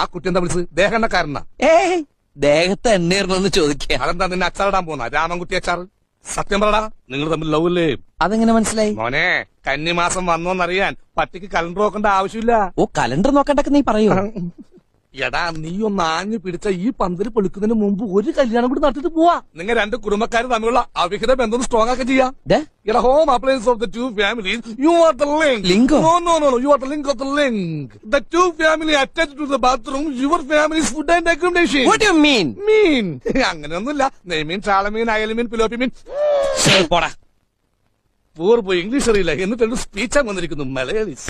ആ കുട്ടി എന്താ വിളിച്ചത് ദേഹണ്ണക്കാരനാ ഏയ് ദേഹത്തെ എണ്ണയിരുന്നെന്ന് ചോദിക്കുക അതെന്താ നിന്നെ അച്ചാറിടാൻ പോന്ന രാമൻകുട്ടി അച്ചാർ സത്യം പറടാ നിങ്ങൾ തമ്മിൽ ലവ് അല്ലേ അതെങ്ങനെ മനസ്സിലായി മോനെ കന്നിമാസം വന്നോന്നറിയാൻ പട്ടിക്ക് കലണ്ടർ നോക്കേണ്ട ആവശ്യമില്ല ഓ കലണ്ടർ നോക്കണ്ടൊക്കെ നീ പറയൂ എടാ നീ ഒന്ന് പിടിച്ച ഈ പന്തല് പൊളിക്കുന്നതിന് മുമ്പ് ഒരു കല്യാണം കൂടി നടത്തിട്ട് പോവാ നിങ്ങൾ രണ്ട് കുടുംബക്കാർ തമ്മിലുള്ള അവിഹിത ബന്ധം സ്ട്രോങ് ആക്കി ചെയ്യാം എടാ home of to you are link no no no you are link of link to family to your food and what you mean mean അങ്ങനെയൊന്നുമില്ല പോടാ പോയി ഇംഗ്ലീഷ് അറിയില്ല എന്നിട്ടൊരു സ്പീച്ച് വന്നിരിക്കുന്നു മലയാളീസ്